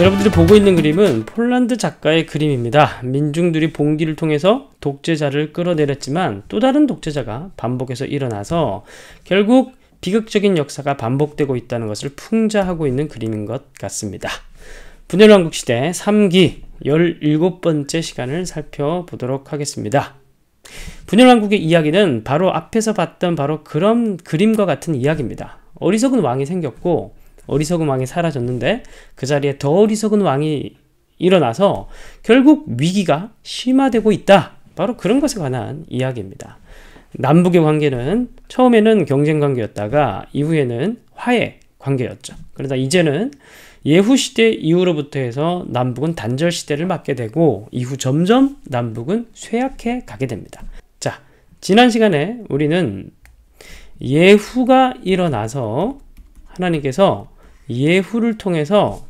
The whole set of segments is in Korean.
여러분들이 보고 있는 그림은 폴란드 작가의 그림입니다. 민중들이 봉기를 통해서 독재자를 끌어내렸지만 또 다른 독재자가 반복해서 일어나서 결국 비극적인 역사가 반복되고 있다는 것을 풍자하고 있는 그림인 것 같습니다. 분열왕국 시대 3기 17번째 시간을 살펴보도록 하겠습니다. 분열왕국의 이야기는 바로 앞에서 봤던 바로 그런 그림과 같은 이야기입니다. 어리석은 왕이 생겼고 어리석은 왕이 사라졌는데 그 자리에 더 어리석은 왕이 일어나서 결국 위기가 심화되고 있다. 바로 그런 것에 관한 이야기입니다. 남북의 관계는 처음에는 경쟁 관계였다가 이후에는 화해 관계였죠. 그러다 이제는 예후 시대 이후로부터 해서 남북은 단절 시대를 맞게 되고 이후 점점 남북은 쇠약해 가게 됩니다. 자, 지난 시간에 우리는 예후가 일어나서 하나님께서 예후를 통해서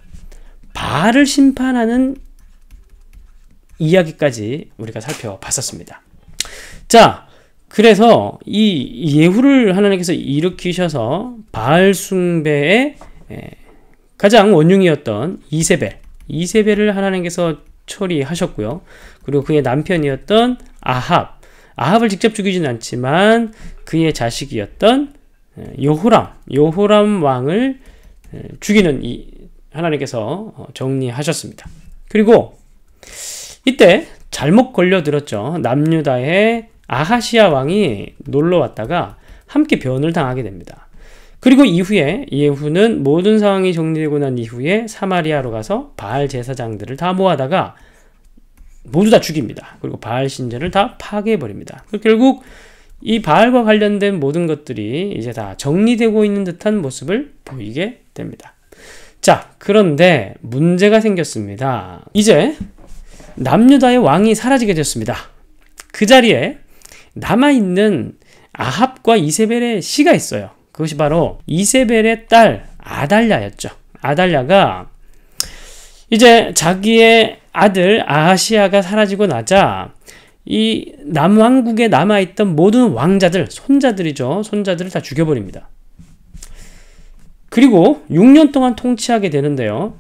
바을 심판하는 이야기까지 우리가 살펴봤었습니다. 자, 그래서 이 예후를 하나님께서 일으키셔서 바알 숭배의 가장 원흉이었던 이세벨, 이세벨을 하나님께서 처리하셨고요. 그리고 그의 남편이었던 아합, 아합을 직접 죽이진 않지만 그의 자식이었던 요호람, 요호람 왕을 예, 죽이는 이 하나님께서 어, 정리하셨습니다. 그리고 이때 잘못 걸려들었죠. 남유다의 아하시아 왕이 놀러 왔다가 함께 변을 당하게 됩니다. 그리고 이후에 예후는 모든 상황이 정리되고 난 이후에 사마리아로 가서 바알 제사장들을 다 모아다가 모두 다 죽입니다. 그리고 바알 신전을 다 파괴해 버립니다. 결국 이 바알과 관련된 모든 것들이 이제 다 정리되고 있는 듯한 모습을 보이게 됩니다. 자, 그런데 문제가 생겼습니다. 이제 남유다의 왕이 사라지게 되었습니다. 그 자리에 남아있는 아합과 이세벨의 시가 있어요. 그것이 바로 이세벨의 딸 아달랴였죠. 아달랴가 이제 자기의 아들 아하시아가 사라지고 나자 이 남왕국에 남아있던 모든 왕자들, 손자들이죠. 손자들을 다 죽여버립니다. 그리고 6년 동안 통치하게 되는데요.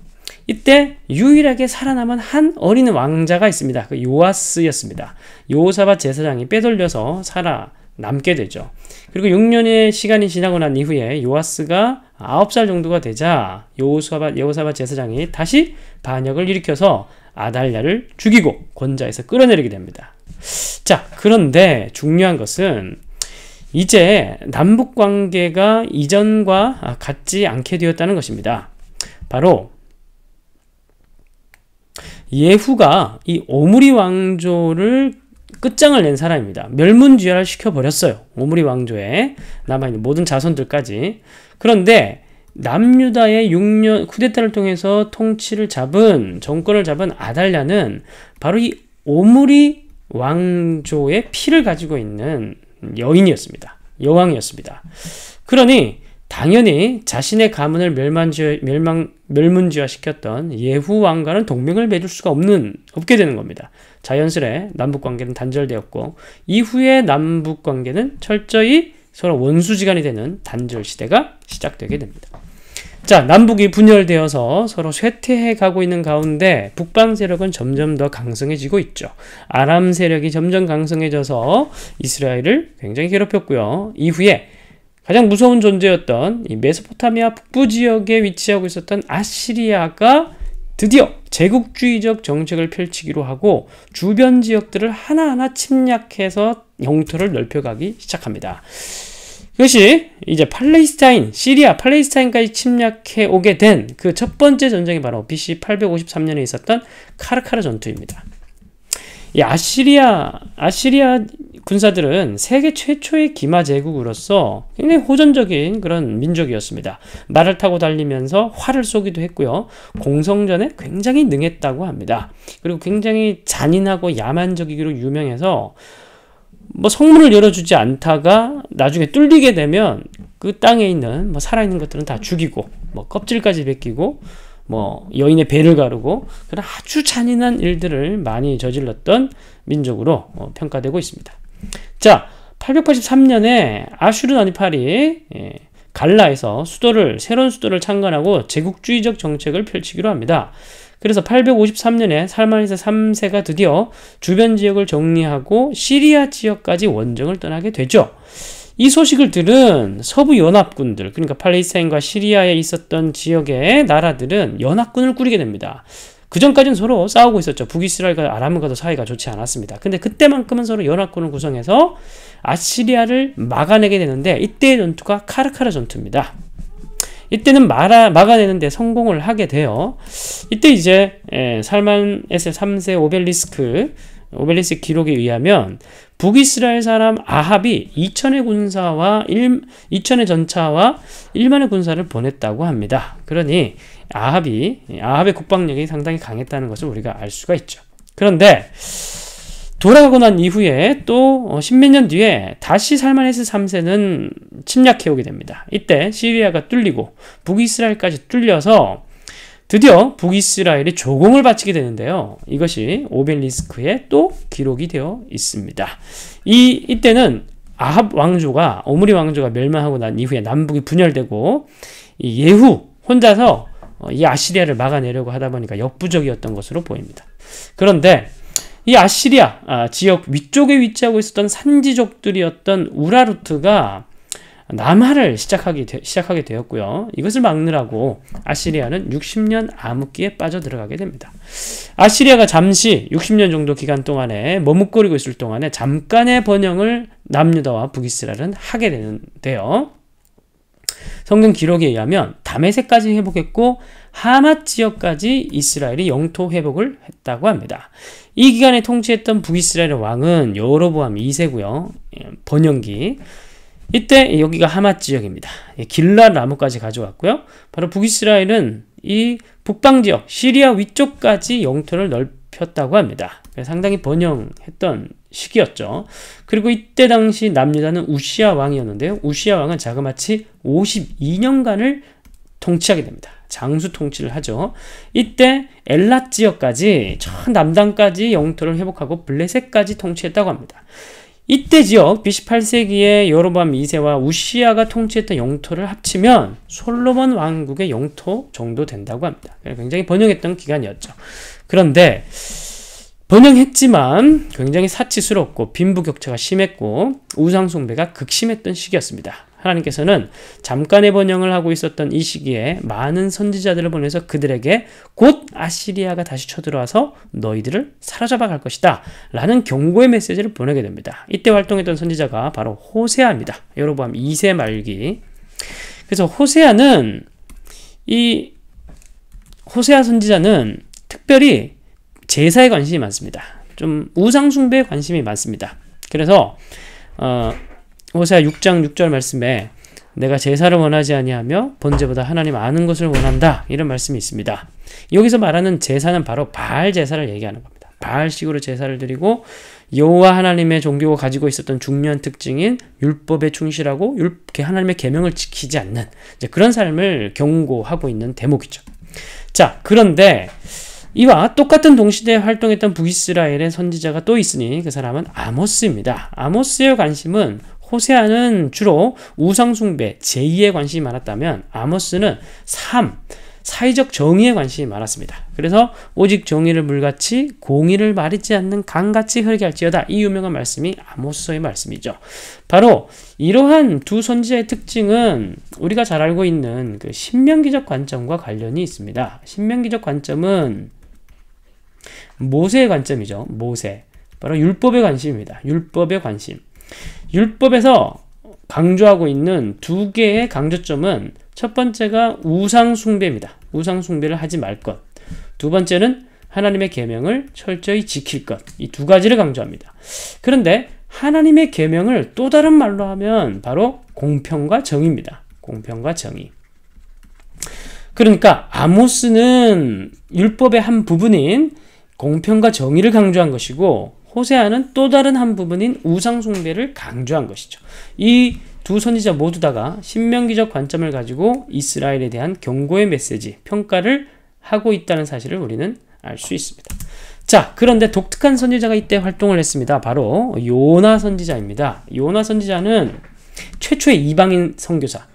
이때 유일하게 살아남은 한 어린 왕자가 있습니다. 그 요아스였습니다. 요사밭 제사장이 빼돌려서 살아남게 되죠. 그리고 6년의 시간이 지나고 난 이후에 요아스가 9살 정도가 되자 요사밭, 요사밭 제사장이 다시 반역을 일으켜서 아달랴를 죽이고 권좌에서 끌어내리게 됩니다. 자, 그런데 중요한 것은 이제 남북 관계가 이전과 같지 않게 되었다는 것입니다. 바로 예후가 이 오므리 왕조를 끝장을 낸 사람입니다. 멸문주혈을 시켜버렸어요. 오므리 왕조에 남아있는 모든 자손들까지. 그런데 남유다의 6년 쿠데타를 통해서 통치를 잡은 정권을 잡은 아달랴는 바로 이 오므리 왕조의 피를 가지고 있는 여인이었습니다. 여왕이었습니다. 그러니 당연히 자신의 가문을 멸망지, 멸망, 멸문지화시켰던 예후 왕과는 동맹을 맺을 수가 없는 없게 되는 겁니다. 자연스레 남북 관계는 단절되었고 이후에 남북 관계는 철저히 서로 원수지간이 되는 단절 시대가 시작되게 됩니다. 자, 남북이 분열되어서 서로 쇠퇴해 가고 있는 가운데 북방 세력은 점점 더 강성해지고 있죠. 아람 세력이 점점 강성해져서 이스라엘을 굉장히 괴롭혔고요. 이후에 가장 무서운 존재였던 메소포타미아 북부 지역에 위치하고 있었던 아시리아가 드디어 제국주의적 정책을 펼치기로 하고 주변 지역들을 하나하나 침략해서 영토를 넓혀가기 시작합니다. 그것이 이제 팔레스타인, 시리아, 팔레스타인까지 침략해 오게 된 그 첫 번째 전쟁이 바로 BC 853년에 있었던 카르카르 전투입니다. 이 아시리아, 아시리아 군사들은 세계 최초의 기마 제국으로서 굉장히 호전적인 그런 민족이었습니다. 말을 타고 달리면서 활을 쏘기도 했고요. 공성전에 굉장히 능했다고 합니다. 그리고 굉장히 잔인하고 야만적이기로 유명해서 뭐 성문을 열어주지 않다가 나중에 뚫리게 되면 그 땅에 있는 뭐 살아있는 것들은 다 죽이고 뭐 껍질까지 벗기고 뭐 여인의 배를 가르고 그런 아주 잔인한 일들을 많이 저질렀던 민족으로 어, 평가되고 있습니다. 자, 883년에 아슈르나니팔이 예, 갈라에서 수도를 새로운 수도를 창건하고 제국주의적 정책을 펼치기로 합니다. 그래서 853년에 살마니스 3세가 드디어 주변 지역을 정리하고 시리아 지역까지 원정을 떠나게 되죠. 이 소식을 들은 서부 연합군들, 그러니까 팔레스타인과 시리아에 있었던 지역의 나라들은 연합군을 꾸리게 됩니다. 그 전까지는 서로 싸우고 있었죠. 북이스라엘과 아람과도 사이가 좋지 않았습니다. 근데 그때만큼은 서로 연합군을 구성해서 아시리아를 막아내게 되는데 이때의 전투가 카르카라 전투입니다. 이때는 말아, 막아내는데 성공을 하게 돼요. 이때 이제 예, 살만에서 3세 오벨리스크 오벨리스 기록에 의하면 북이스라엘 사람 아합이 2천의 군사와 1, 2천의 전차와 1만의 군사를 보냈다고 합니다. 그러니 아합이 아합의 국방력이 상당히 강했다는 것을 우리가 알 수가 있죠. 그런데 돌아가고 난 이후에 또 어, 십몇 년 뒤에 다시 살만헤스 3세는 침략해오게 됩니다. 이때 시리아가 뚫리고 북이스라엘까지 뚫려서 드디어 북이스라엘이 조공을 바치게 되는데요. 이것이 오벨리스크에 또 기록이 되어 있습니다. 이 이때는 아합 왕조가 오므리 왕조가 멸망하고 난 이후에 남북이 분열되고 예후 혼자서 어, 이 아시리아를 막아내려고 하다 보니까 역부족이었던 것으로 보입니다. 그런데 이 아시리아 아, 지역 위쪽에 위치하고 있었던 산지족들이었던 우라루트가 남하를 시작하게, 되, 시작하게 되었고요. 이것을 막느라고 아시리아는 60년 암흑기에 빠져들어가게 됩니다. 아시리아가 잠시 60년 정도 기간 동안에 머뭇거리고 있을 동안에 잠깐의 번영을 남유다와 북이스라엘은 하게 되는데요. 성경 기록에 의하면 담에색까지 회복했고 하맛 지역까지 이스라엘이 영토 회복을 했다고 합니다. 이 기간에 통치했던 북이스라엘 왕은 여로보암 2세고요. 예, 번영기. 이때 여기가 하맛 지역입니다. 예, 길란 나무까지 가져왔고요. 바로 북이스라엘은 이 북방 지역 시리아 위쪽까지 영토를 넓혔다고 합니다. 상당히 번영했던 시기였죠. 그리고 이때 당시 남유다는 우시아 왕이었는데요. 우시아 왕은 자그마치 52년간을 통치하게 됩니다. 장수 통치를 하죠. 이때 엘라 지역까지 저 남단까지 영토를 회복하고 블레셋까지 통치했다고 합니다. 이때 지역 BC 8세기에 여로밤 2세와 우시아가 통치했던 영토를 합치면 솔로몬 왕국의 영토 정도 된다고 합니다. 굉장히 번영했던 기간이었죠. 그런데 번영했지만 굉장히 사치스럽고 빈부격차가 심했고 우상숭배가 극심했던 시기였습니다. 하나님께서는 잠깐의 번영을 하고 있었던 이 시기에 많은 선지자들을 보내서 그들에게 곧 아시리아가 다시 쳐들어와서 너희들을 사로잡아 갈 것이다. 라는 경고의 메시지를 보내게 됩니다. 이때 활동했던 선지자가 바로 호세아입니다. 여러분암 2세 말기. 그래서 호세아는 이 호세아 선지자는 특별히 제사에 관심이 많습니다. 좀 우상숭배에 관심이 많습니다. 그래서 어, 오세아 6장 6절 말씀에 내가 제사를 원하지 아니하며 번제보다 하나님 아는 것을 원한다 이런 말씀이 있습니다. 여기서 말하는 제사는 바로 발 제사를 얘기하는 겁니다. 발식으로 제사를 드리고 여호와 하나님의 종교가 가지고 있었던 중요한 특징인 율법에 충실하고 율게 하나님의 계명을 지키지 않는 그런 삶을 경고하고 있는 대목이죠. 자 그런데 이와 똑같은 동시대에 활동했던 북이스라엘의 선지자가 또 있으니 그 사람은 아모스입니다. 아모스의 관심은 호세아는 주로 우상숭배, 제의에 관심이 많았다면 아모스는 삶, 사회적 정의에 관심이 많았습니다. 그래서 오직 정의를 물같이 공의를 마르지 않는 강같이 흐르게 할지어다. 이 유명한 말씀이 아모스의 말씀이죠. 바로 이러한 두 선지자의 특징은 우리가 잘 알고 있는 그 신명기적 관점과 관련이 있습니다. 신명기적 관점은 모세의 관점이죠. 모세. 바로 율법의 관심입니다. 율법의 관심. 율법에서 강조하고 있는 두 개의 강조점은 첫 번째가 우상 숭배입니다. 우상 숭배를 하지 말 것. 두 번째는 하나님의 계명을 철저히 지킬 것. 이 두 가지를 강조합니다. 그런데 하나님의 계명을 또 다른 말로 하면 바로 공평과 정의입니다. 공평과 정의. 그러니까 아모스는 율법의 한 부분인 공평과 정의를 강조한 것이고 호세아는 또 다른 한 부분인 우상 숭배를 강조한 것이죠. 이 두 선지자 모두다가 신명기적 관점을 가지고 이스라엘에 대한 경고의 메시지, 평가를 하고 있다는 사실을 우리는 알 수 있습니다. 자, 그런데 독특한 선지자가 이때 활동을 했습니다. 바로 요나 선지자입니다. 요나 선지자는 최초의 이방인 선교사,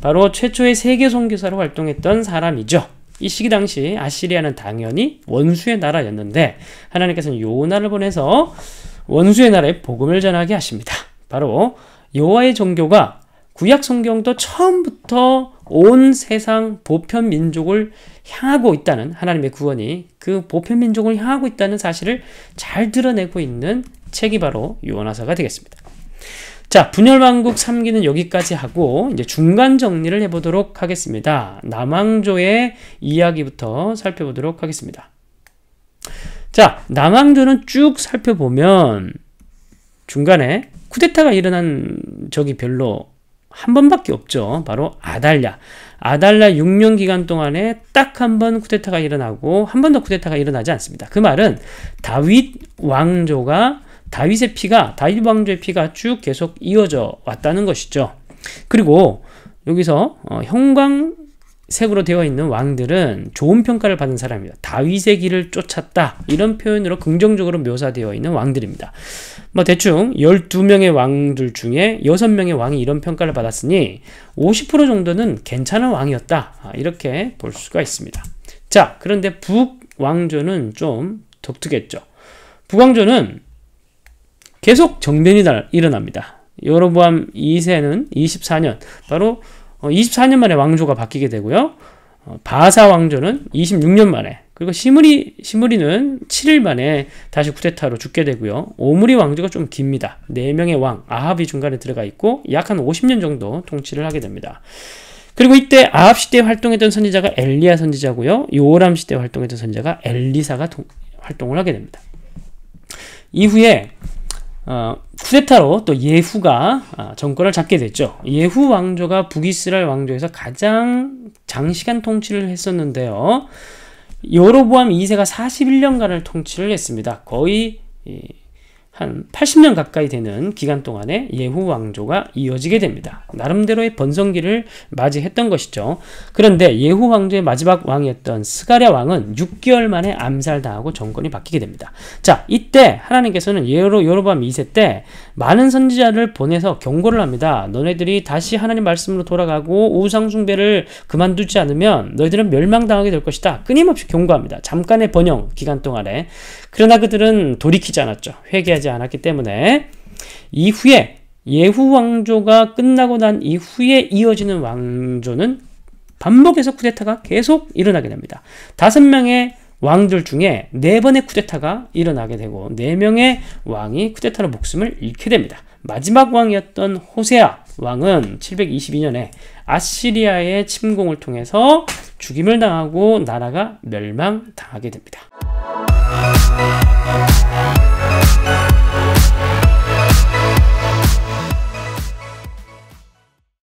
바로 최초의 세계 선교사로 활동했던 사람이죠. 이 시기 당시 아시리아는 당연히 원수의 나라였는데 하나님께서는 요나를 보내서 원수의 나라에 복음을 전하게 하십니다. 바로 요호와의 종교가 구약 성경도 처음부터 온 세상 보편 민족을 향하고 있다는 하나님의 구원이 그 보편 민족을 향하고 있다는 사실을 잘 드러내고 있는 책이 바로 요나서가 되겠습니다. 자, 분열왕국 3기는 여기까지 하고 이제 중간 정리를 해보도록 하겠습니다. 남왕조의 이야기부터 살펴보도록 하겠습니다. 자, 남왕조는 쭉 살펴보면 중간에 쿠데타가 일어난 적이 별로 한 번밖에 없죠. 바로 아달랴. 아달랴 6년 기간 동안에 딱 한 번 쿠데타가 일어나고 한 번 더 쿠데타가 일어나지 않습니다. 그 말은 다윗 왕조가 다윗의 피가 다윗 왕조의 피가 쭉 계속 이어져 왔다는 것이죠. 그리고 여기서 어, 형광색으로 되어 있는 왕들은 좋은 평가를 받은 사람입니다. 다윗의 길을 쫓았다 이런 표현으로 긍정적으로 묘사되어 있는 왕들입니다. 뭐 대충 12명의 왕들 중에 6명의 왕이 이런 평가를 받았으니 50% 정도는 괜찮은 왕이었다 아, 이렇게 볼 수가 있습니다. 자 그런데 북 왕조는 좀 독특했죠. 북왕조는 계속 정변이 일어납니다. 여로보암 2세는 24년, 바로 24년 어, 만에 왕조가 바뀌게 되고요. 어, 바사 왕조는 26년 만에, 그리고 시므리, 시므리는 7일 만에 다시 쿠데타로 죽게 되고요. 오므리 왕조가 좀 깁니다. 4명의 왕, 아합이 중간에 들어가 있고 약 한 50년 정도 통치를 하게 됩니다. 그리고 이때 아합 시대에 활동했던 선지자가 엘리야 선지자고요. 요람 시대에 활동했던 선지자가 엘리사가 동, 활동을 하게 됩니다. 이후에 어, 쿠데타로 또 예후가 어, 정권을 잡게 됐죠. 예후 왕조가 북이스라엘 왕조에서 가장 장시간 통치를 했었는데요. 여로보암 2세가 41년간을 통치를 했습니다. 거의 이, 한 80년 가까이 되는 기간 동안에 예후 왕조가 이어지게 됩니다. 나름대로의 번성기를 맞이했던 것이죠. 그런데 예후 왕조의 마지막 왕이었던 스가랴 왕은 6개월 만에 암살당하고 정권이 바뀌게 됩니다. 자, 이때 하나님께서는 예로 여로밤 2세 때 많은 선지자를 보내서 경고를 합니다. 너네들이 다시 하나님 말씀으로 돌아가고 우상 숭배를 그만두지 않으면 너희들은 멸망당하게 될 것이다. 끊임없이 경고합니다. 잠깐의 번영 기간 동안에 그러나 그들은 돌이키지 않았죠. 회개하지 되지 않았기 때문에 이후에 예후 왕조가 끝나고 난 이후에 이어지는 왕조는 반복해서 쿠데타가 계속 일어나게 됩니다. 다섯 명의 왕들 중에 네 번의 쿠데타가 일어나게 되고 네 명의 왕이 쿠데타로 목숨을 잃게 됩니다. 마지막 왕이었던 호세아 왕은 722년에 아시리아의 침공을 통해서 죽임을 당하고 나라가 멸망당하게 됩니다.